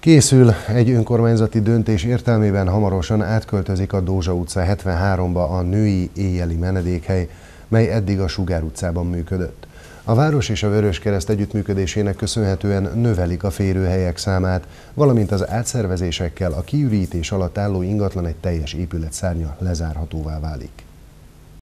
Készül egy önkormányzati döntés értelmében hamarosan átköltözik a Dózsa utca 73-ba a női éjjeli menedékhely, mely eddig a Sugár utcában működött. A Város és a Vöröskereszt együttműködésének köszönhetően növelik a férőhelyek számát, valamint az átszervezésekkel a kiürítés alatt álló ingatlan egy teljes épület szárnya lezárhatóvá válik.